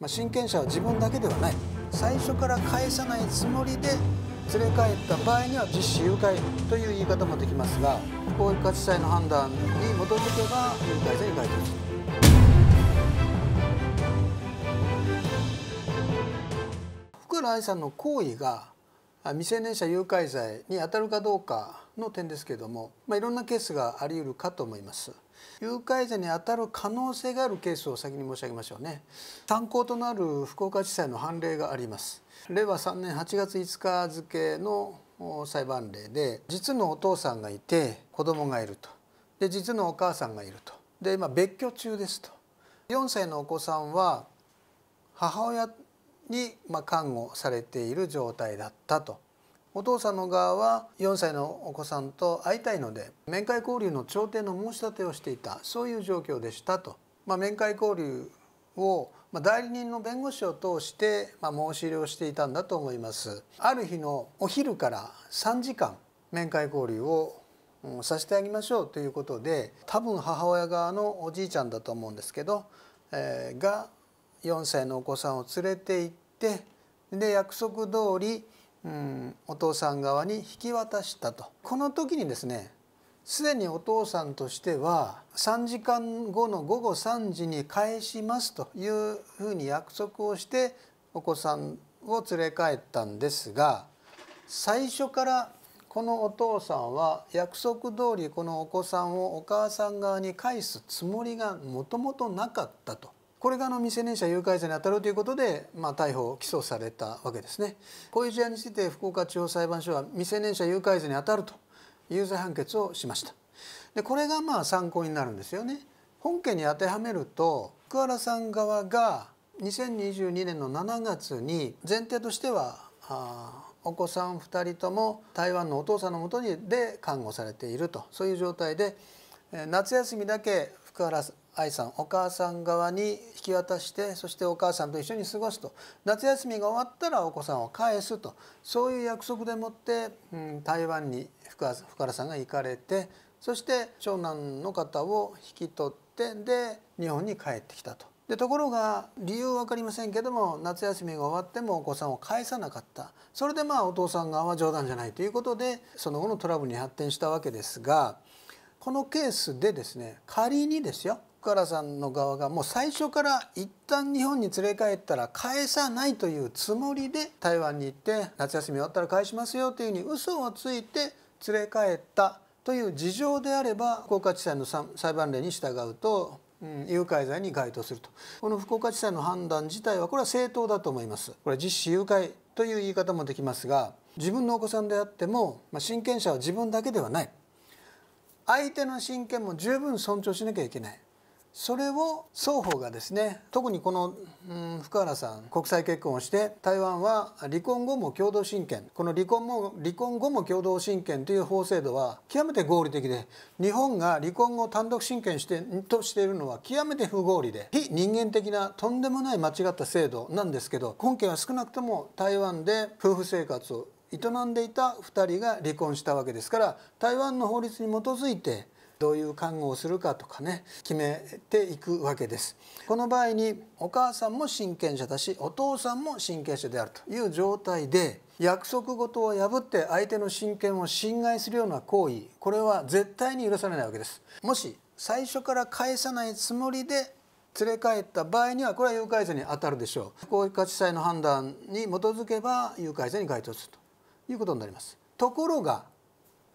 まあ、親権者は自分だけではない最初から返さないつもりで連れ帰った場合には実施誘拐という言い方もできますが法律家地裁の判断に基づけば誘拐罪に該当する。福浦愛さんの行為が未成年者誘拐罪に当たるかどうかの点ですけれども、まあ、いろんなケースがあり得るかと思います。誘拐罪に当たる可能性があるケースを先に申し上げましょうね参考となる福岡地裁の判例があります令和3年8月5日付の裁判例で実のお父さんがいて子供がいるとで実のお母さんがいるとで今別居中ですと4歳のお子さんは母親に看護されている状態だったとお父さんの側は4歳のお子さんと会いたいので面会交流の調停の申し立てをしていたそういう状況でしたと、まあ、面会交流を代理人の弁護士を通してま申し入れをしていたんだと思いますある日のお昼から3時間面会交流をさせてあげましょうということで多分母親側のおじいちゃんだと思うんですけど、えー、が4歳のお子さんを連れて行ってで約束通りうん、お父さん側に引き渡したとこの時にですねすでにお父さんとしては3時間後の午後3時に返しますというふうに約束をしてお子さんを連れ帰ったんですが最初からこのお父さんは約束通りこのお子さんをお母さん側に返すつもりがもともとなかったとこれがあの未成年者誘拐罪に当たるということで、まあ、逮捕起訴されたわけですねこういう事案について福岡地方裁判所は未成年者誘拐罪に当たると有罪判決をしましたでこれがまあ参考になるんですよね本件に当てはめると福原さん側が2022年の7月に前提としてはお子さん2人とも台湾のお父さんのもとで看護されているとそういう状態で夏休みだけ福原愛さんお母さん側に引き渡してそしてお母さんと一緒に過ごすと夏休みが終わったらお子さんを返すとそういう約束でもって、うん、台湾に福原さんが行かれてそして長男の方を引き取ってで日本に帰ってきたと。でところが理由は分かりませんけども夏休みが終わってもお子さんを返さなかったそれでまあお父さん側は冗談じゃないということでその後のトラブルに発展したわけですがこのケースでですね仮にですよ福原さんの側がもう最初から一旦日本に連れ帰ったら返さないというつもりで台湾に行って夏休み終わったら返しますよというふうに嘘をついて連れ帰ったという事情であれば福岡地裁の裁判例に従うと、うん、誘拐罪に該当するとこの福岡地裁の判断自体はこれは正当だと思いますこれは実施誘拐という言い方もできますが自分のお子さんであっても、まあ、親権者は自分だけではない相手の親権も十分尊重しなきゃいけないそれを双方がですね特にこの、うん、福原さん国際結婚をして台湾は離婚後も共同親権この離婚も離婚後も共同親権という法制度は極めて合理的で日本が離婚後単独親権してとしているのは極めて不合理で非人間的なとんでもない間違った制度なんですけど今回は少なくとも台湾で夫婦生活を営んでいた2人が離婚したわけですから台湾の法律に基づいてどういう看護をするかとかね決めていくわけですこの場合にお母さんも親権者だしお父さんも親権者であるという状態で約束事を破って相手の親権を侵害するような行為これは絶対に許されないわけですもし最初から返さないつもりで連れ帰った場合にはこれは誘拐罪に当たるでしょう福岡地裁の判断に基づけば誘拐罪に該当するということになります。ところが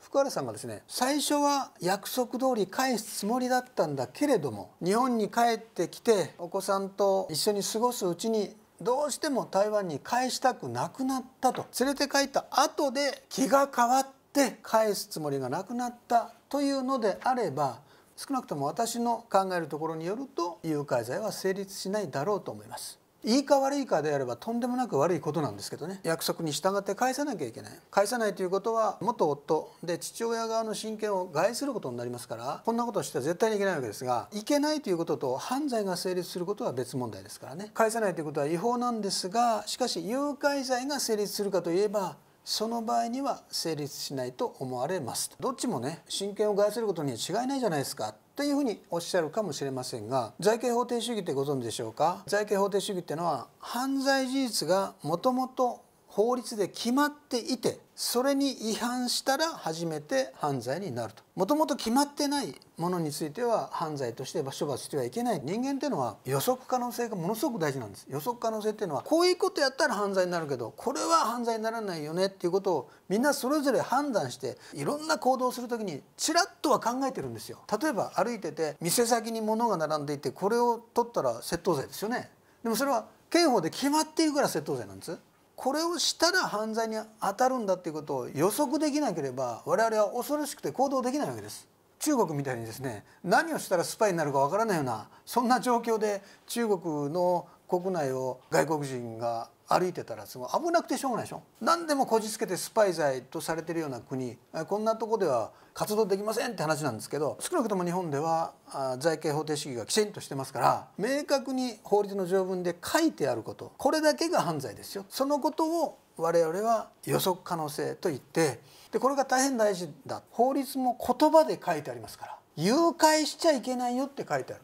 福原さんがですね最初は約束通り返すつもりだったんだけれども日本に帰ってきてお子さんと一緒に過ごすうちにどうしても台湾に返したくなくなったと連れて帰った後で気が変わって返すつもりがなくなったというのであれば少なくとも私の考えるところによると誘拐罪は成立しないだろうと思います。いいか悪いかであればとんでもなく悪いことなんですけどね約束に従って返さなきゃいけない返さないということは元夫で父親側の親権を害することになりますからこんなことをしては絶対にいけないわけですがいけないということと犯罪が成立することは別問題ですからね返さないということは違法なんですがしかし誘拐罪が成立するかといえばその場合には成立しないと思われますどっちもね親権を害することには違いないじゃないですかというふうにおっしゃるかもしれませんが罪刑法定主義ってご存知でしょうか罪刑法定主義っていうのは犯罪事実がもともと法律で決まっていてそれに違反したら初めて犯罪になるともともと決まってないものについては犯罪として処罰してはいけない人間っていうのは予測可能性がものすごく大事なんです予測可能性っていうのはこういうことやったら犯罪になるけどこれは犯罪にならないよねっていうことをみんなそれぞれ判断していろんな行動をする時にちらっとは考えてるんですよ例えば歩いてて店先に物が並んでいてこれを取ったら窃盗罪ですよねでもそれは刑法で決まっているから窃盗罪なんですこれをしたら犯罪に当たるんだっていうことを予測できなければ我々は恐ろしくて行動できないわけです中国みたいにですね何をしたらスパイになるかわからないようなそんな状況で中国の国内を外国人が歩いてたらすごい危なくてしょうがないでしょ何でもこじつけてスパイ罪とされてるような国こんなとこでは活動できませんって話なんですけど少なくとも日本では財刑法定主義がきちんとしてますから明確に法律の条文で書いてあることこれだけが犯罪ですよそのことを我々は予測可能性といってでこれが大変大事だ法律も言葉で書いてありますから誘拐しちゃいけないよって書いてある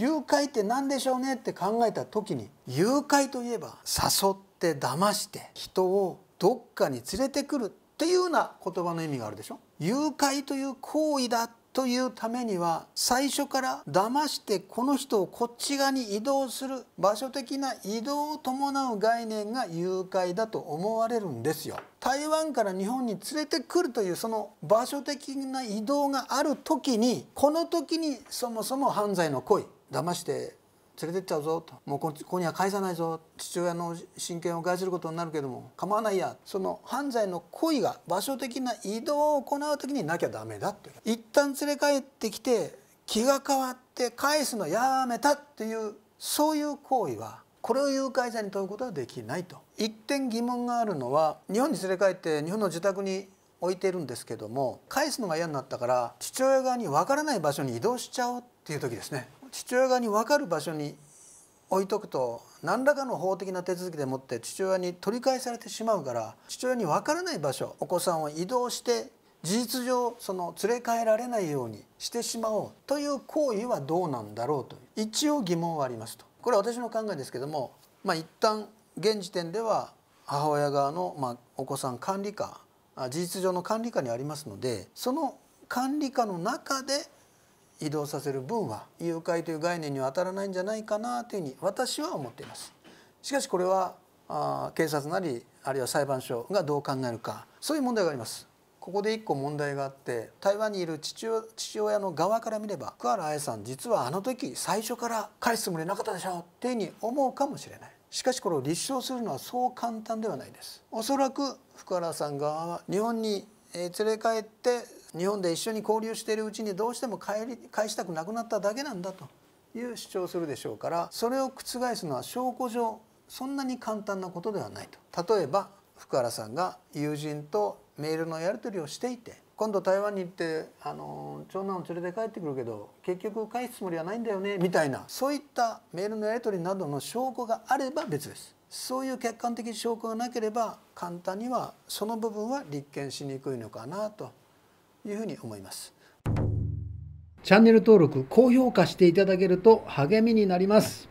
誘拐って何でしょうねって考えた時に誘拐といえば誘って騙して人をどっかに連れてくるっていうような言葉の意味があるでしょ誘拐という行為だというためには最初から騙してこの人をこっち側に移動する場所的な移動を伴う概念が誘拐だと思われるんですよ。台湾から日本に連れてくるというその場所的な移動がある時にこの時にそもそも犯罪の行為騙して連れてっちゃうぞともうここには返さないぞ父親の親権を害することになるけども構わないやその犯罪の行為が場所的な移動を行う時になきゃダメだって一旦連れ帰ってきて気が変わって返すのやめたっていうそういう行為はこれを誘拐罪に問うことはできないと一点疑問があるのは日本に連れ帰って日本の自宅に置いてるんですけども返すのが嫌になったから父親側にわからない場所に移動しちゃおうっていう時ですね父親側に分かる場所に置いとくと何らかの法的な手続きでもって父親に取り返されてしまうから父親に分からない場所お子さんを移動して事実上その連れ帰られないようにしてしまおうという行為はどうなんだろうと一応疑問はありますとこれは私の考えですけどもまあ一旦現時点では母親側のまあお子さん管理下事実上の管理下にありますのでその管理下の中で移動させる分は誘拐という概念には当たらないんじゃないかなというふうに私は思っています。しかしこれはあ警察なりあるいは裁判所がどう考えるかそういう問題があります。ここで一個問題があって台湾にいる父親父親の側から見れば桑原愛さん実はあの時最初から返すつもりなかったでしょうっていうふうに思うかもしれないしかしこれを立証するのはそう簡単ではないですおそらく福原さん側は日本に連れ帰って日本で一緒に交流しているうちにどうしても帰り返したくなくなっただけなんだという主張するでしょうからそれを覆すのは証拠上そんなに簡単なことではないと例えば福原さんが友人とメールのやり取りをしていて今度台湾に行ってあの長男を連れて帰ってくるけど結局返すつもりはないんだよねみたいなそういったメールのやり取りなどの証拠があれば別です。そういう客観的証拠がなければ簡単にはその部分は立件しにくいのかなというふうに思います。チャンネル登録、高評価していただけると励みになります。